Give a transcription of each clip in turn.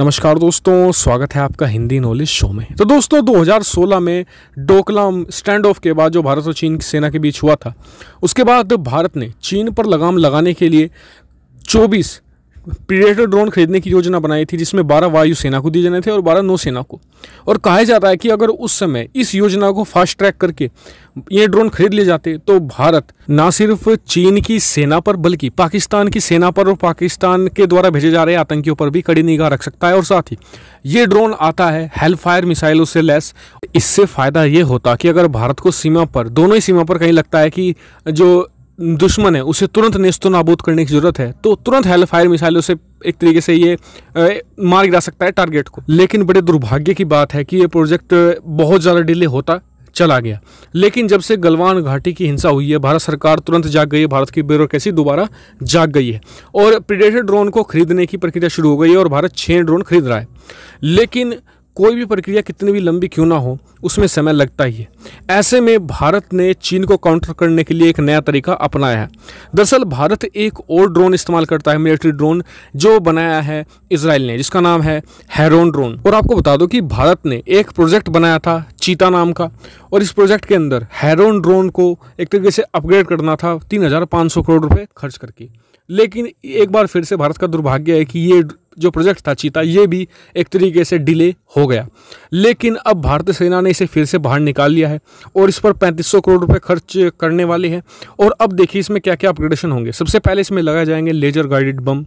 नमस्कार दोस्तों स्वागत है आपका हिंदी नॉलेज शो में तो दोस्तों 2016 में डोकलाम स्टैंड ऑफ के बाद जो भारत और चीन की सेना के बीच हुआ था उसके बाद भारत ने चीन पर लगाम लगाने के लिए 24 प्रीडेटर ड्रोन खरीदने की योजना बनाई थी जिसमें बारह वायुसेना को दिए जाने थे और बारह नौसेना को और कहा जाता है कि अगर उस समय इस योजना को फास्ट ट्रैक करके ये ड्रोन खरीद लिए जाते तो भारत ना सिर्फ चीन की सेना पर बल्कि पाकिस्तान की सेना पर और पाकिस्तान के द्वारा भेजे जा रहे आतंकियों पर भी कड़ी निगाह रख सकता है और साथ ही ये ड्रोन आता है हेल फायर मिसाइलों से लैस इससे फ़ायदा ये होता कि अगर भारत को सीमा पर दोनों ही सीमा पर कहीं लगता है कि जो दुश्मन है उसे तुरंत नेस्तो नाबूद करने की ज़रूरत है तो तुरंत हेलफायर मिसाइलों से एक तरीके से ये मार गिरा सकता है टारगेट को लेकिन बड़े दुर्भाग्य की बात है कि ये प्रोजेक्ट बहुत ज़्यादा डिले होता चला गया लेकिन जब से गलवान घाटी की हिंसा हुई है भारत सरकार तुरंत जाग गई है भारत की ब्यूरोक्रेसी दोबारा जाग गई है और प्रिडेटर ड्रोन को खरीदने की प्रक्रिया शुरू हो गई है और भारत छः ड्रोन खरीद रहा है लेकिन कोई भी प्रक्रिया कितनी भी लंबी क्यों ना हो उसमें समय लगता ही है ऐसे में भारत ने चीन को काउंटर करने के लिए एक नया तरीका अपनाया है दरअसल भारत एक और ड्रोन इस्तेमाल करता है मिलिट्री ड्रोन जो बनाया है इसराइल ने जिसका नाम है हैरोन ड्रोन और आपको बता दो कि भारत ने एक प्रोजेक्ट बनाया था चीता नाम का और इस प्रोजेक्ट के अंदर हैरोन ड्रोन को एक तरीके से अपग्रेड करना था तीन करोड़ रुपये खर्च करके लेकिन एक बार फिर से भारत का दुर्भाग्य है कि ये जो प्रोजेक्ट था चीता ये भी एक तरीके से डिले हो गया लेकिन अब भारतीय सेना ने इसे फिर से बाहर निकाल लिया है और इस पर 3500 करोड़ रुपए खर्च करने वाले हैं और अब देखिए इसमें क्या क्या अपग्रेडेशन होंगे सबसे पहले इसमें लगाए जाएंगे laser guided bomb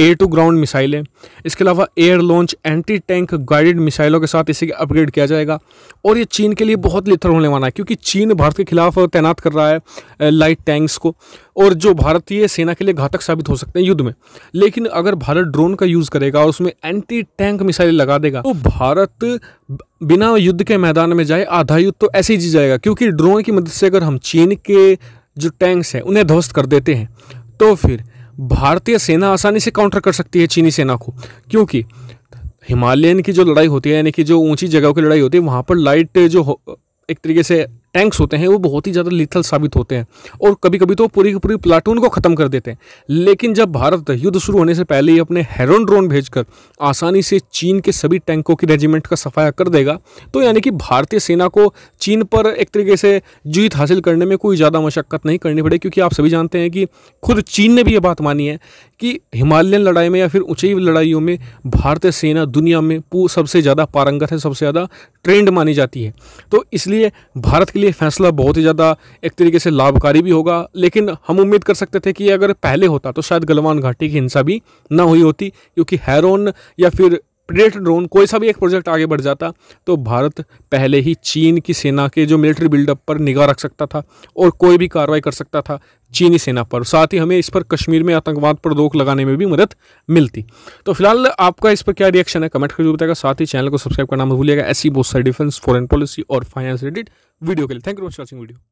air to ground मिसाइलें इसके अलावा air launch anti tank guided मिसाइलों के साथ इसे अपग्रेड किया जाएगा और ये चीन के लिए बहुत लिथर होने वाला है क्योंकि चीन भारत के खिलाफ तैनात कर रहा है लाइट टैंक्स को और जो भारतीय सेना के लिए घातक साबित हो सकते हैं युद्ध में लेकिन अगर भारत ड्रोन का यूज़ करेगा और उसमें एंटी टैंक मिसाइल लगा देगा तो भारत बिना युद्ध के मैदान में जाए आधा युद्ध तो ऐसे ही जी जाएगा क्योंकि ड्रोन की मदद से अगर हम चीन के जो टैंक्स हैं उन्हें ध्वस्त कर देते हैं तो फिर भारतीय सेना आसानी से काउंटर कर सकती है चीनी सेना को क्योंकि हिमालयन की जो लड़ाई होती है यानी कि जो ऊंची जगहों की लड़ाई होती है वहाँ पर लाइट जो एक तरीके से टैंक्स होते हैं वो बहुत ही ज़्यादा लिथल साबित होते हैं और कभी कभी तो पूरी की पूरी प्लाटून को ख़त्म कर देते हैं लेकिन जब भारत युद्ध शुरू होने से पहले ही अपने हेरोन ड्रोन भेजकर आसानी से चीन के सभी टैंकों की रेजिमेंट का सफाया कर देगा तो यानी कि भारतीय सेना को चीन पर एक तरीके से जीत हासिल करने में कोई ज़्यादा मशक्क़त नहीं करनी पड़ेगी क्योंकि आप सभी जानते हैं कि खुद चीन ने भी ये बात मानी है कि हिमालयन लड़ाई में या फिर ऊंचाई लड़ाइयों में भारतीय सेना दुनिया में सबसे ज़्यादा पारंगत है सबसे ज़्यादा ट्रेंड मानी जाती है तो इसलिए भारत के लिए फैसला बहुत ही ज़्यादा एक तरीके से लाभकारी भी होगा लेकिन हम उम्मीद कर सकते थे कि अगर पहले होता तो शायद गलवान घाटी की हिंसा भी ना हुई होती क्योंकि हैरोन या फिर प्रेडेटर ड्रोन कोई सा भी एक प्रोजेक्ट आगे बढ़ जाता तो भारत पहले ही चीन की सेना के जो मिलिट्री बिल्डअप पर निगाह रख सकता था और कोई भी कार्रवाई कर सकता था चीनी सेना पर साथ ही हमें इस पर कश्मीर में आतंकवाद पर रोक लगाने में भी मदद मिलती तो फिलहाल आपका इस पर क्या रिएक्शन है कमेंट करके बताएगा साथ ही चैनल को सब्सक्राइब करना मत भूलिएगा ऐसी बहुत सारी डिफेंस फॉरन पॉलिसी और फाइनेंस रिलेटेड वीडियो के लिए thank you for watching video